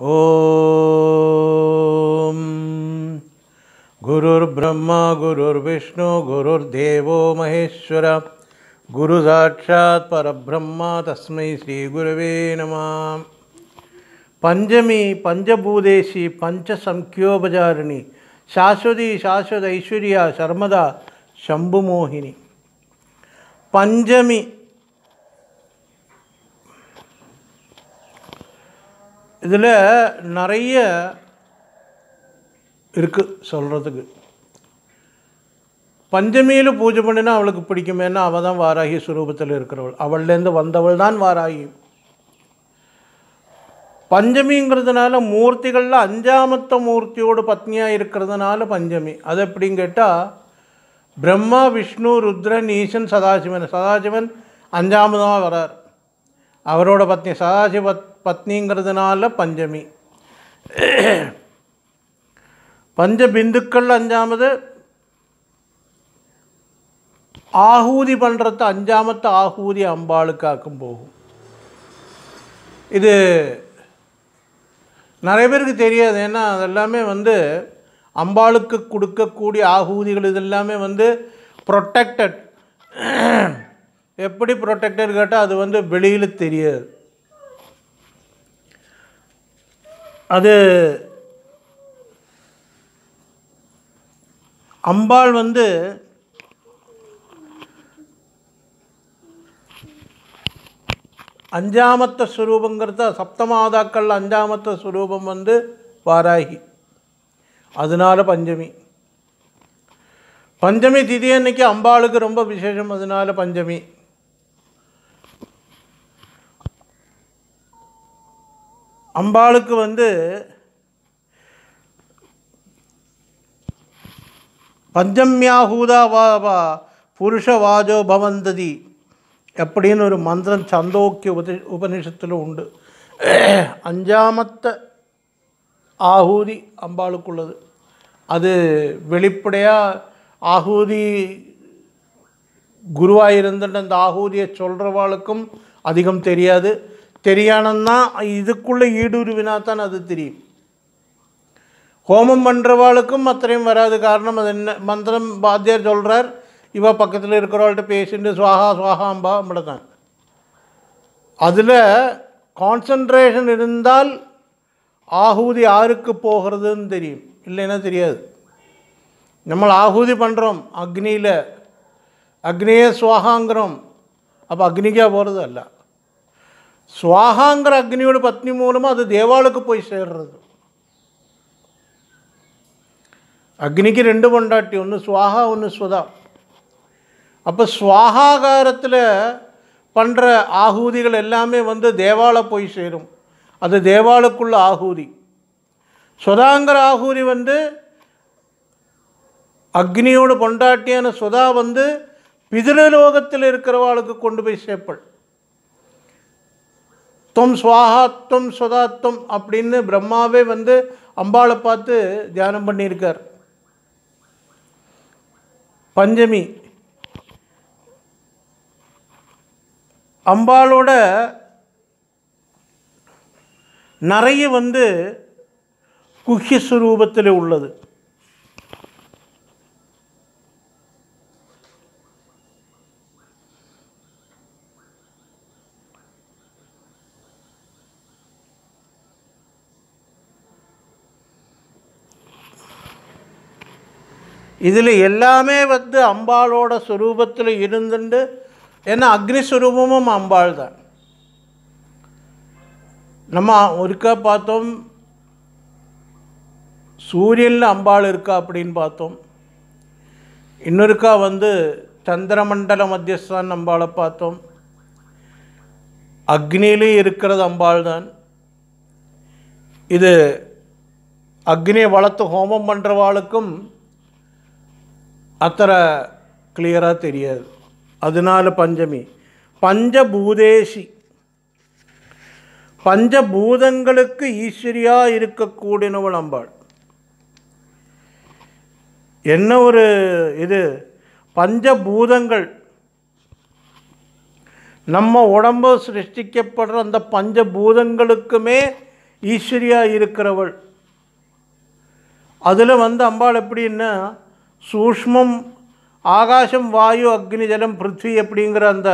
ॐ गुरुर्ब्रह्मा गुरुर्विष्णु गुरुर्देवो महेश्वर गुरुसाक्षात् परब्रह्म तस्मै श्रीगुरवे नमः పంచమి పంచభూదేశి పంచసంఖ్యోపచారిణి శాశ్వతి శాశ్వత ఐశ్వర్య శర్మద శంభుమోహిని పంచమి இதில் நிறைய இருக்குது சொல்கிறதுக்கு பஞ்சமியில் பூஜை பண்ணினா அவளுக்கு பிடிக்குமேனா அவள் தான் வாராகி சுரூபத்தில் இருக்கிறவள் அவள்லேருந்து வந்தவள் தான் வாராகி பஞ்சமிங்கிறதுனால மூர்த்திகளில் அஞ்சாமத்த மூர்த்தியோடு பத்னியாக இருக்கிறதுனால பஞ்சமி அது எப்படின்னு கேட்டால் பிரம்மா விஷ்ணு ருத்ரன் ஈசன் சதாசிவன் சதாசிவன் அஞ்சாமதமாக வரார் அவரோட பத்னி சதாசிவத் பத்னிங்கிறதுனால பஞ்சமி பஞ்ச பிந்துக்கள் அஞ்சாமது ஆகூதி பண்ணுறது அஞ்சாமத்து ஆகூதி அம்பாளுக்காக்கும் போகும் இது நிறைய பேருக்கு தெரியாது ஏன்னா அதெல்லாமே வந்து அம்பாளுக்கு கொடுக்கக்கூடிய ஆகூதிகள் இதெல்லாமே வந்து ப்ரொட்டக்டட் எப்படி ப்ரொட்டக்டட் கேட்டால் அது வந்து வெளியில் தெரியாது அது அம்பாள் வந்து அஞ்சாமத்த ஸ்வரூபங்கிறத சப்தமாதாக்கள் அஞ்சாமத்த சுரூபம் வந்து வாராகி அதனால பஞ்சமி பஞ்சமி திதி அன்னைக்கு அம்பாளுக்கு ரொம்ப விசேஷம் அதனால பஞ்சமி அம்பாளுக்கு வந்து பஞ்சம்யாஹூதா வா வா வாஜோ பவந்ததி அப்படின்னு ஒரு மந்திரம் சந்தோக்கிய உபதி உபநிஷத்தில் உண்டு அஞ்சாமத்த ஆகூதி அம்பாளுக்குள்ளது அது வெளிப்படையாக ஆகூதி குருவாக இருந்துட்டு அந்த ஆகூதியை சொல்கிறவாளுக்கும் அதிகம் தெரியாது தெரியணும்னா இதுக்குள்ளே ஈடுருவினா தான் அது தெரியும் ஹோமம் பண்ணுறவாளுக்கும் அத்தனையும் வராது காரணம் அது என்ன மந்திரம் பாத்தியார் சொல்கிறார் இவ பக்கத்தில் இருக்கிறவள்கிட்ட பேசிட்டு சுவாகா சுவாகாம்பா அப்படி தான் அதில் கான்சன்ட்ரேஷன் இருந்தால் ஆகுதி யாருக்கு போகிறதுன்னு தெரியும் இல்லைன்னா தெரியாது நம்ம ஆகுதி பண்ணுறோம் அக்னியில் அக்னியே சுவாகாங்கிறோம் அப்போ அக்னிக்காக போகிறது அல்ல சுவாகாங்கிற அக்னியோட பத்னி மூலமாக அது தேவாளுக்கு போய் சேர்றது அக்னிக்கு ரெண்டு பொண்டாட்டி ஒன்று சுவாகா ஒன்று சுதா அப்போ சுவாகாகாரத்தில் பண்ணுற ஆகூதிகள் எல்லாமே வந்து தேவாலை போய் சேரும் அது தேவாளுக்குள்ள ஆகூதி சுதாங்கிற ஆகூதி வந்து அக்னியோட பொண்டாட்டியான சுதா வந்து பிதிரலோகத்தில் இருக்கிறவாளுக்கு கொண்டு போய் சேப்பள் துவம் சுவாகா துவம் சுதா அப்படின்னு பிரம்மாவே வந்து அம்பாளை பார்த்து தியானம் பண்ணியிருக்கார் பஞ்சமி அம்பாளோட நிறைய வந்து குஹ்யஸ்வரூபத்தில் உள்ளது இதில் எல்லாமே வந்து அம்பாளோட சுரூபத்தில் இருந்துண்டு ஏன்னா அக்னிஸ்வரூபமும் அம்பாள் தான் நம்ம ஒருக்கா பார்த்தோம் சூரியனில் அம்பாள் இருக்கா அப்படின்னு பார்த்தோம் இன்னொருக்கா வந்து சந்திரமண்டல மத்தியஸ்தான் அம்பாளை பார்த்தோம் அக்னியிலையும் இருக்கிறது அம்பாள் தான் இது அக்னியை வளர்த்து ஹோமம் பண்ணுறவாளுக்கும் അത്ര ക്ലിയറാ தெரியாது അതിനാല് பஞ்சமி பஞ்சபூதேஷி பஞ்சபூதங்களுக்கு ஈஸ்வரியாக இருக்கக்கூடியனவள் அம்பாள் என்ன ஒரு இது பஞ்சபூதங்கள் நம்ம உடம்பு சிருஷ்டிக்கப்படுற அந்த பஞ்சபூதங்களுக்குமே ஈஸ்வரியாக இருக்கிறவள் அதில் வந்து அம்பாள் எப்படின்னா சூஷ்மம் ஆகாசம் வாயு அக்னி ஜலம் பிருத்வி அப்படிங்கிற அந்த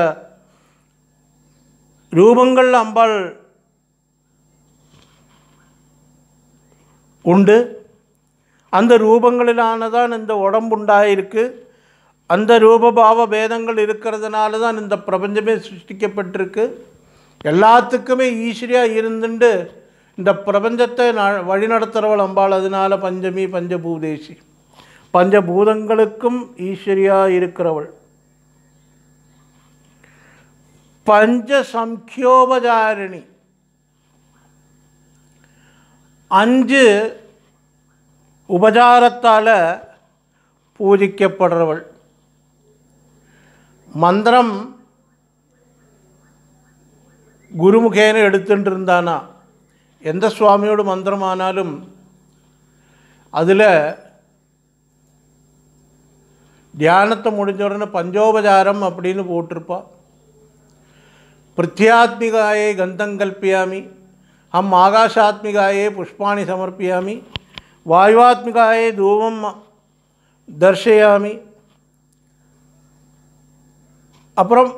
ரூபங்கள் அம்பாள் உண்டு அந்த ரூபங்களிலானதான் இந்த இந்த உடம்புண்டாயிருக்கு அந்த ரூபபாவ பேதங்கள் இருக்கிறதுனால தான் இந்த பிரபஞ்சமே சிருஷ்டிக்கப்பட்டிருக்கு எல்லாத்துக்குமே ஈஸ்வரியாக இருந்துட்டு இந்த பிரபஞ்சத்தை வழிநடத்துகிறவள் அம்பாள் அதனால் பஞ்சமி பஞ்சபூதேசி பஞ்சபூதங்களுக்கும் ஈஸ்வரியாக இருக்கிறவள் பஞ்ச சம்யோபதாரிணி அஞ்சு உபச்சாரத்தால் பூஜிக்கப்படுறவள் மந்திரம் குருமுகேன்னு எடுத்துட்டு இருந்தானா எந்த சுவாமியோட மந்திரமானாலும் அதில் தியானத்தை முடிஞ்ச உடனே பஞ்சோபச்சாரம் அப்படின்னு போட்டிருப்பா பிரித்தியாத்மிகாயே கந்தம் கல்பியாமி ஹம் ஆகாஷாத்மிகாயே புஷ்பாணி சமர்ப்பியாமி வாயுவாத்மிகாயே தூபம் தர்ஷயாமி அப்புறம்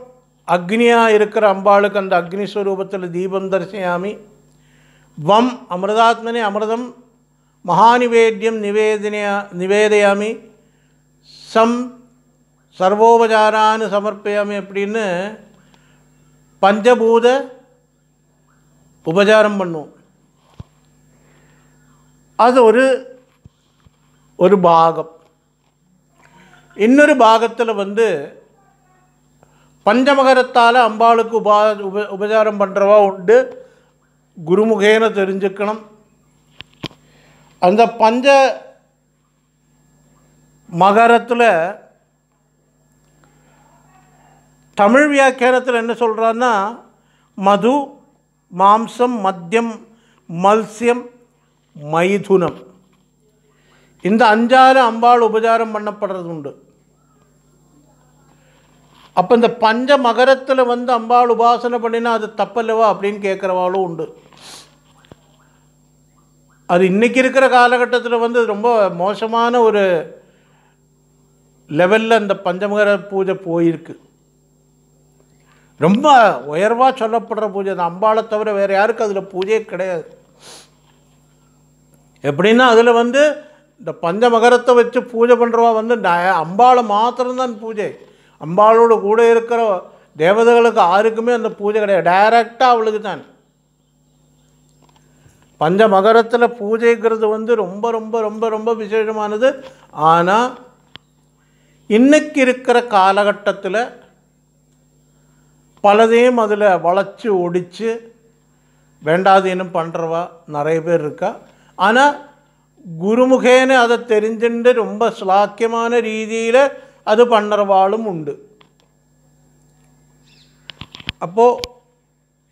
அக்னியாக இருக்கிற அம்பாளுக்கு அந்த அக்னி ஸ்வரூபத்தில் தீபம் தரிசையாமி வம் அமிர்தாத்மனே அமிர்தம் மகாநிவேத்தியம் நிவேதனையா நிவேதையாமி சம் சர்வோபச்சாரான்னு சமர்ப்பியாமி அப்படின்னு பஞ்சபூத உபச்சாரம் பண்ணும் அது ஒரு ஒரு பாகம் இன்னொரு பாகத்தில் வந்து பஞ்சமகரத்தால் அம்பாளுக்கு உபா உப உபச்சாரம் பண்ணுறவா உண்டு குருமுகேன தெரிஞ்சுக்கணும் அந்த பஞ்ச மகரத்தில் தமிழ் வியாக்கியானத்தில் என்ன சொல்கிறான்னா மது மாம்சம் மத்தியம் மல்சியம் மைதுனம் இந்த அஞ்சாறு அம்பாள் உபச்சாரம் பண்ணப்படுறது உண்டு அப்போ இந்த பஞ்ச மகரத்தில் வந்து அம்பாள் உபாசனை பண்ணினா அது தப்பல்லவா அப்படின்னு கேட்குறவாளும் உண்டு அது இன்றைக்கி இருக்கிற காலகட்டத்தில் வந்து ரொம்ப மோசமான ஒரு லெவலில் இந்த பஞ்சமுக பூஜை போயிருக்கு ரொம்ப உயர்வாக சொல்லப்படுற பூஜை அந்த அம்பாளை தவிர வேறு யாருக்கும் அதில் பூஜையே கிடையாது எப்படின்னா அதில் வந்து இந்த பஞ்சமகரத்தை வச்சு பூஜை பண்ணுறவா வந்து அம்பாளை மாத்திரம்தான் பூஜை அம்பாளோட கூட இருக்கிற தேவதைகளுக்கு யாருக்குமே அந்த பூஜை கிடையாது டைரக்டாக அவளுக்கு தான் பஞ்சமகரத்தில் பூஜைங்கிறது வந்து ரொம்ப ரொம்ப ரொம்ப ரொம்ப விசேஷமானது ஆனால் இன்றைக்கி இருக்கிற காலகட்டத்தில் பலதையும் அதில் வளைச்சி ஒடித்து வேண்டாதீனம் பண்ணுறவா நிறைய பேர் இருக்கா ஆனால் குருமுகேன அதை தெரிஞ்சுட்டு ரொம்ப ஸ்லாக்கியமான രീതിയിൽ അത് പണ്ണർവാളും ഉണ്ട് അപ്പോൾ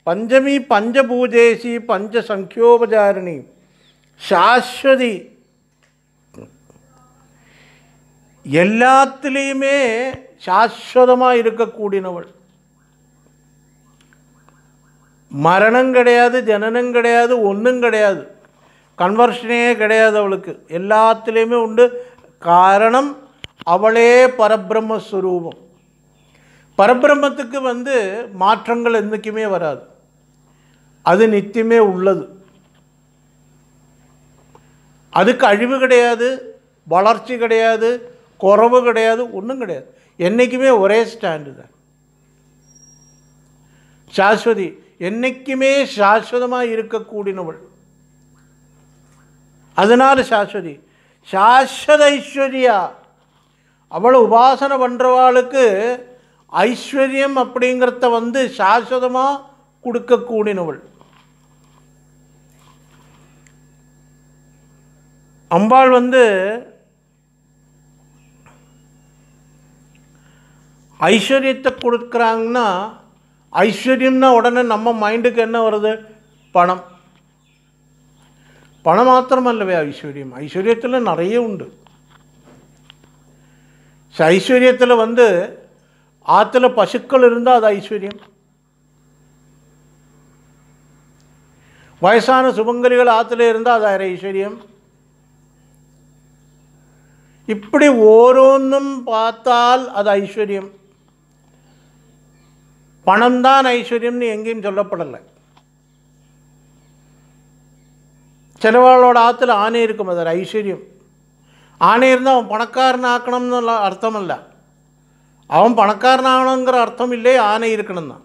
പഞ്ചമി പഞ്ചഭൂജേശി പഞ്ചസംഖ്യോപചാരിണി ശാശ്വതി எல்லாத்திலையுமே சாஸ்வதமாக இருக்கக்கூடியனவள் மரணம் கிடையாது ஜனனம் கிடையாது ஒன்றும் கிடையாது கன்வர்ஷனே கிடையாது அவளுக்கு எல்லாத்துலேயுமே உண்டு காரணம் அவளே பரபிரம்மஸ்வரூபம் பரபிரம்மத்துக்கு வந்து மாற்றங்கள் என்றைக்குமே வராது அது நித்தியமே உள்ளது அதுக்கு அழிவு கிடையாது வளர்ச்சி கிடையாது குறவு கிடையாது ஒன்றும் கிடையாது என்றைக்குமே ஒரே ஸ்டாண்டு தான் சாஸ்வதி என்றைக்குமே சாஸ்வதமாக இருக்கக்கூடியவள் அதனால் சாஸ்வதி சாஸ்வத ஐஸ்வர்யா அவள் உபாசனை பண்ணுறவாளுக்கு ஐஸ்வர்யம் அப்படிங்கிறத வந்து சாஸ்வதமாக கொடுக்கக்கூடியவள் அம்பாள் வந்து ஐஸ்வர்யத்தை கொடுக்குறாங்கன்னா ஐஸ்வர்யம்னா உடனே நம்ம மைண்டுக்கு என்ன வருது பணம் பணம் மாத்திரமல்லவே ஐஸ்வர்யம் ஐஸ்வர்யத்தில் நிறைய உண்டு ஐஸ்வர்யத்தில் வந்து ஆற்றுல பசுக்கள் இருந்தால் அது ஐஸ்வர்யம் வயசான சுபங்கரிகள் ஆற்றுல இருந்தால் அது ஐஸ்வர்யம் இப்படி ஓரோன்னும் பார்த்தால் அது ஐஸ்வர்யம் പണം തന്നെ ഐശ്വര്യം എങ്കിലും ചൊല്ലപ്പെടല്ലേ ചിലവാളോട് ആത്തിൽ ആനയിരിക്കും അതൊരു ഐശ്വര്യം ആനയിരുന്ന അവൻ പണക്കാരനാക്കണം എന്നുള്ള അർത്ഥമല്ല അവൻ പണക്കാരനാകണമെങ്കിൽ അർത്ഥമില്ലേ ആനയിരിക്കണം എന്ന്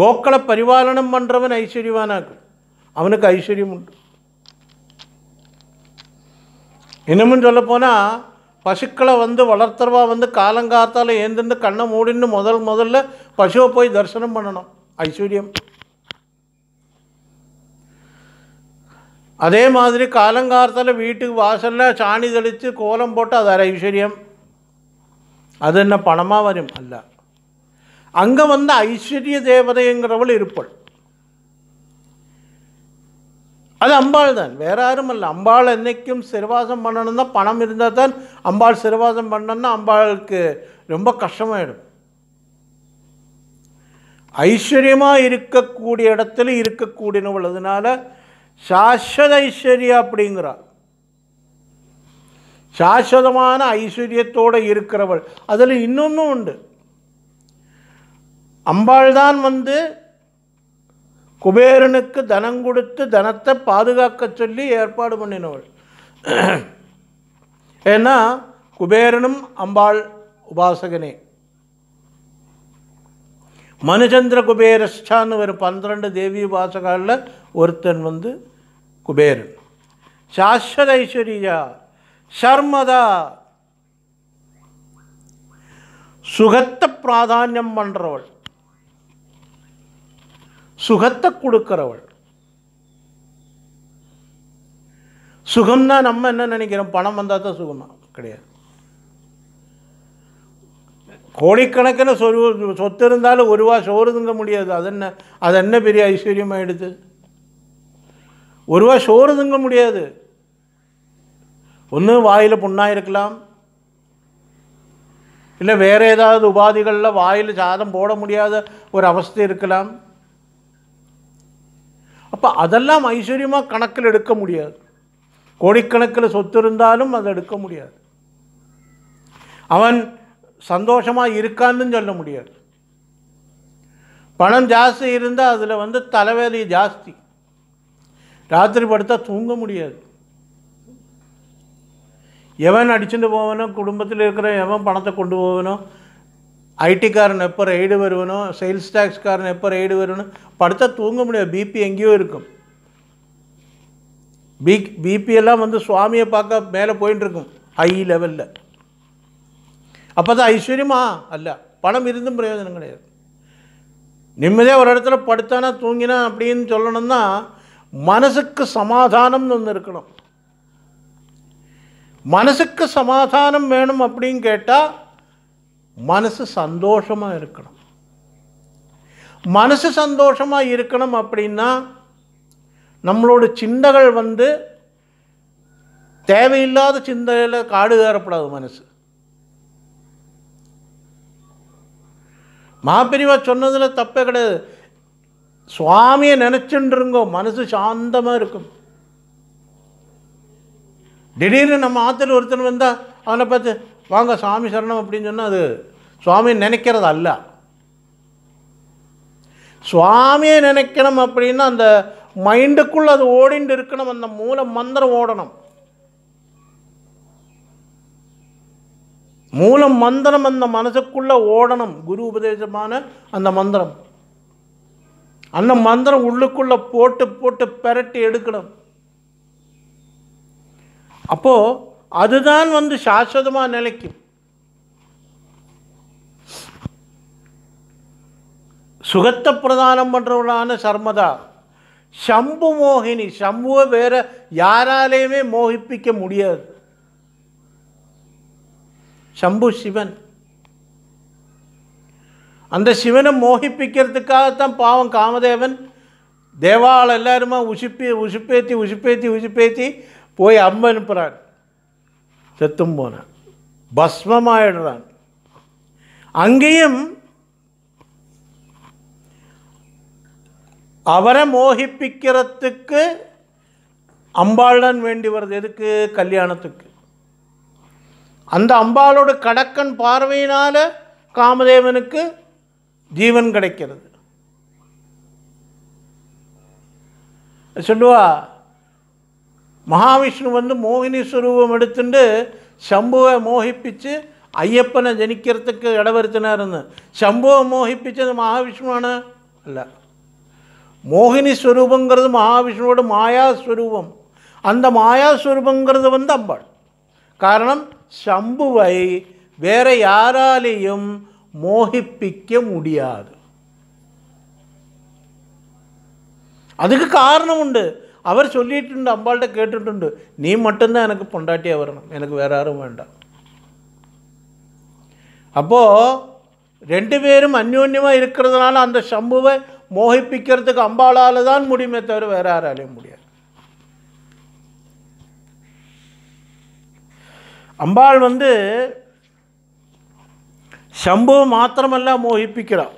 ഗോക്കളെ പരിപാലനം പണ്ടവൻ ഐശ്വര്യവാനാക്കും അവനൊക്കെ ഐശ്വര്യമുണ്ട് ഇന്നും ചൊല്ലപ്പോനാ பசுக்களை வந்து வளர்த்துறவா வந்து காலங்காத்தால் ஏந்திருந்து கண்ணை மூடின்னு முதல் முதல்ல பசுவை போய் தரிசனம் பண்ணணும் ஐஸ்வர்யம் அதே மாதிரி காலங்காலத்தில் வீட்டுக்கு வாசலில் சாணி தெளித்து கோலம் போட்டு அது அரை ஐஸ்வர்யம் அது என்ன பணமாக வரும் அல்ல அங்கே வந்து ஐஸ்வர்ய தேவதைங்கிறவள் இருப்பாள் அது அம்பாள் தான் வேற யாரும் இல்லை அம்பாள் என்றைக்கும் சிறுவாசம் பண்ணணும்னா பணம் இருந்தால் தான் அம்பாள் சிறுவாசம் பண்ணணும்னா அம்பாளுக்கு ரொம்ப கஷ்டமாயிடும் ஐஸ்வர்யமாக இருக்கக்கூடிய இடத்துல இருக்கக்கூடிய உள்ளதுனால சாஸ்வத ஐஸ்வர்யா அப்படிங்கிறாள் சாஸ்வதமான ஐஸ்வர்யத்தோடு இருக்கிறவள் அதில் இன்னொன்றும் உண்டு அம்பாள் தான் வந்து குபேரனுக்கு தனம் கொடுத்து தனத்தை பாதுகாக்க சொல்லி ஏற்பாடு பண்ணினவள் ஏன்னா குபேரனும் அம்பாள் உபாசகனே மனுச்சந்திர குபேரஸ்டான்னு ஒரு பன்னிரண்டு தேவி உபாசகாலில் ஒருத்தன் வந்து குபேரன் சாஸ்வத ஐஸ்வர்யா சர்மதா சுகத்தை பிராதானியம் பண்ணுறவள் சுகத்தை கொடுக்குறவள் சுகம்னா நம்ம என்ன நினைக்கிறோம் பணம் வந்தால் தான் சுகமா கிடையாது கோடிக்கணக்கில் சொரு சொத்து இருந்தாலும் ஒருவா ரூபா சோறுதுங்க முடியாது அது என்ன அது என்ன பெரிய எடுத்து ஒருவா ரூபா சோறுதுங்க முடியாது ஒன்று வாயில் புண்ணாக இருக்கலாம் இல்லை வேறு ஏதாவது உபாதிகளில் வாயில் சாதம் போட முடியாத ஒரு அவஸ்தை இருக்கலாம் அப்போ அதெல்லாம் ஐஸ்வர்யமாக கணக்கில் எடுக்க முடியாது கோடிக்கணக்கில் சொத்து இருந்தாலும் அதை எடுக்க முடியாது அவன் சந்தோஷமாக இருக்கான்னு சொல்ல முடியாது பணம் ஜாஸ்தி இருந்தால் அதில் வந்து தலைவலி ஜாஸ்தி ராத்திரி படுத்தால் தூங்க முடியாது எவன் அடிச்சுட்டு போவனோ குடும்பத்தில் இருக்கிற எவன் பணத்தை கொண்டு போவனோ ஐடிக்காரன் எப்போ ரைடு வருவனும் சேல்ஸ் டேக்ஸ்காரன் எப்போ ரைடு வருவனும் படுத்தால் தூங்க முடியாது பிபி எங்கேயோ இருக்கும் பி பிபியெல்லாம் வந்து சுவாமியை பார்க்க மேலே இருக்கும் ஹை லெவலில் அப்போ தான் ஐஸ்வர்யமா அல்ல பணம் இருந்தும் பிரயோஜனம் கிடையாது நிம்மதியாக ஒரு இடத்துல படுத்தானா தூங்கினா அப்படின்னு சொல்லணும்னா மனசுக்கு சமாதானம்னு ஒன்று இருக்கணும் மனசுக்கு சமாதானம் வேணும் அப்படின்னு கேட்டால் மனசு சந்தோஷமாக இருக்கணும் மனசு சந்தோஷமாக இருக்கணும் அப்படின்னா நம்மளோட சிந்தைகள் வந்து தேவையில்லாத சிந்தையில் காடு ஏறப்படாது மனசு மகாபிரிவா சொன்னதில் தப்பே கிடையாது சுவாமியை நினச்சின்றிருங்கோ மனசு சாந்தமாக இருக்கும் திடீர்னு நம்ம ஆற்றுல ஒருத்தன் வந்தால் அவனை பார்த்து வாங்க சாமி சரணம் அப்படின்னு சொன்னால் அது சுவாமி நினைக்கிறது அல்ல சுவாமியை நினைக்கணும் அப்படின்னா அந்த மைண்டுக்குள்ள அது ஓடிண்டு இருக்கணும் அந்த மூல மந்திரம் ஓடணும் மூல மந்திரம் அந்த மனசுக்குள்ளே ஓடணும் குரு உபதேசமான அந்த மந்திரம் அந்த மந்திரம் உள்ளுக்குள்ளே போட்டு போட்டு பெரட்டி எடுக்கணும் அப்போ அதுதான் வந்து சாஸ்வதமாக நிலைக்கும் சுகத்தை பிரதானம் பண்ணுறவளான சர்மதா சம்பு மோகினி சம்புவை வேற யாராலேயுமே மோகிப்பிக்க முடியாது சம்பு சிவன் அந்த சிவனை மோகிப்பிக்கிறதுக்காகத்தான் பாவம் காமதேவன் தேவால் எல்லாருமா உசுப்பி உசுப்பேத்தி உசுப்பேத்தி உசுப்பேத்தி போய் அம்ம அனுப்புகிறான் செத்தும் போனான் பஸ்மமாயிடுறான் அங்கேயும் அவரை மோகிப்பிக்கிறதுக்கு அம்பாளுடன் வேண்டி வருது எதுக்கு கல்யாணத்துக்கு அந்த அம்பாளோட கடக்கன் பார்வையினால் காமதேவனுக்கு ஜீவன் கிடைக்கிறது சொல்லுவா மகாவிஷ்ணு வந்து மோகினி சுரூபம் எடுத்துட்டு ശംഭുവെ മോഹിപ്പിച്ച് അയ്യപ്പനെ ജനിക്കരത്തേക്ക് ഇടവരുത്തനായിരുന്നു ശംഭുവെ മോഹിപ്പിച്ചത് മഹാവിഷ്ണുവാണ് അല്ല மோகினி ஸ்வரூபங்கிறது மகாவிஷ்ணுவோட மாயாஸ்வரூபம் அந்த மாயாஸ்வரூபங்கிறது வந்து அம்பாள் காரணம் சம்புவை வேற யாராலேயும் மோகிப்பிக்க முடியாது அதுக்கு காரணம் உண்டு அவர் சொல்லிட்டு அம்பாள்கிட்ட கேட்டுட்டு நீ மட்டும்தான் எனக்கு பொண்டாட்டியாக வரணும் எனக்கு வேற யாரும் வேண்டாம் அப்போது ரெண்டு பேரும் அந்யோன்யமாக இருக்கிறதுனால அந்த சம்புவை மோகிப்பிக்கிறதுக்கு அம்பாளால் தான் முடியுமே தவிர வேற யாராலையும் முடியாது அம்பாள் வந்து சம்பு மாத்திரமல்ல மோகிப்பிக்கிறாள்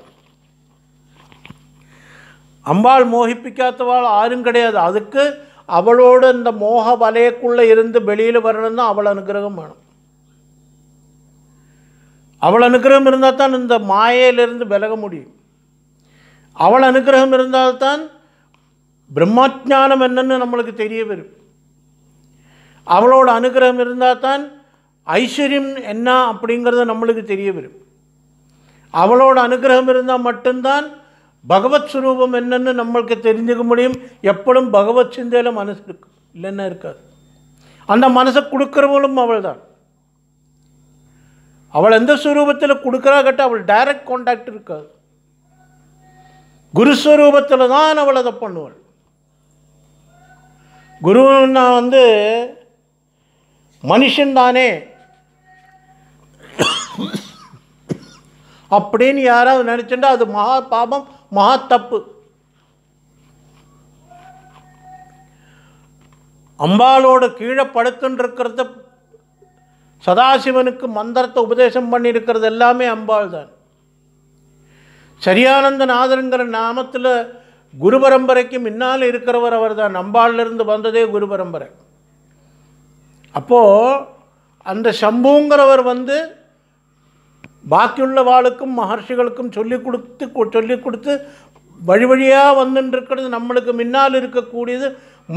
அம்பாள் மோகிப்பிக்காதவாள் ஆறும் கிடையாது அதுக்கு அவளோட இந்த மோக வலையக்குள்ளே இருந்து வெளியில் வரணும்னா அவள் அனுகிரகம் வேணும் அவள் அனுகிரகம் இருந்தால் தான் இந்த மாயையிலிருந்து விலக முடியும் அவள் அனுகிரகம் இருந்தால்தான் பிரம்மாஜானம் என்னன்னு நம்மளுக்கு தெரிய வரும் அவளோட அனுகிரகம் இருந்தால் தான் ஐஸ்வர்யம் என்ன அப்படிங்கிறது நம்மளுக்கு தெரிய வரும் அவளோட அனுகிரகம் இருந்தால் மட்டும்தான் பகவத் ஸ்வரூபம் என்னன்னு நம்மளுக்கு தெரிஞ்சுக்க முடியும் எப்படும் பகவத் சிந்தையில் மனசு இருக்கு இல்லைன்னா இருக்காது அந்த மனசை கொடுக்குறவளும் அவள் தான் அவள் எந்த சுரூபத்தில் கொடுக்குறா கேட்டால் அவள் டைரக்ட் கான்டாக்ட் இருக்காது குருஸ்வரூபத்தில் தான் அவளை அதை பண்ணுவாள் குருன்னா வந்து மனுஷன்தானே அப்படின்னு யாராவது நினச்சுட்டா அது மகா பாபம் மகா தப்பு அம்பாலோட கீழே படுத்துன்னு சதாசிவனுக்கு மந்திரத்தை உபதேசம் பண்ணியிருக்கிறது எல்லாமே அம்பாள் தான் சரியானந்தநாதருங்கிற நாமத்தில் குரு பரம்பரைக்கு முன்னால் இருக்கிறவர் அவர் தான் நம்பாலிருந்து வந்ததே குரு பரம்பரை அப்போது அந்த சம்புங்கிறவர் வந்து பாக்கியுள்ள வாளுக்கும் மகர்ஷிகளுக்கும் சொல்லி கொடுத்து சொல்லி கொடுத்து வழி வழியாக வந்துட்டுருக்கிறது நம்மளுக்கு முன்னால் இருக்கக்கூடியது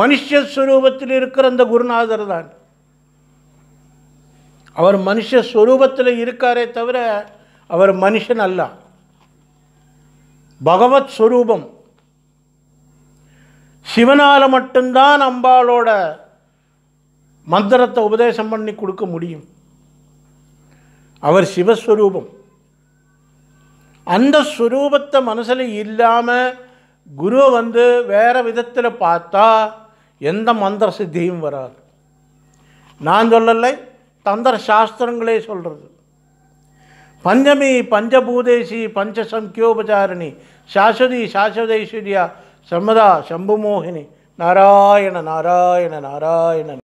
மனுஷஸ்வரூபத்தில் இருக்கிற அந்த குருநாதர் தான் அவர் மனுஷஸ்வரூபத்தில் இருக்காரே தவிர அவர் மனுஷன் அல்ல பகவத் ஸ்வரூபம் சிவனால் மட்டும்தான் அம்பாளோட மந்திரத்தை உபதேசம் பண்ணி கொடுக்க முடியும் அவர் சிவஸ்வரூபம் அந்த ஸ்வரூபத்தை மனசில் இல்லாமல் குரு வந்து வேறு விதத்தில் பார்த்தா எந்த மந்திர சித்தியும் வராது நான் சொல்லலை தந்திர சாஸ்திரங்களே சொல்கிறது ಪಂಚಮಿ ಪಂಚಭೂತೇಶಿ ಪಂಚಸಂಖ್ಯೋಪಚಾರಿಣಿ ಶಾಶ್ವತಿ ಶಾಶ್ವತೈಶ್ವರ್ಯ ಸಮದ ಶಂಭುಮೋಹಿನಿ ನಾರಾಯಣ ನಾರಾಯಣ ನಾರಾಯಣ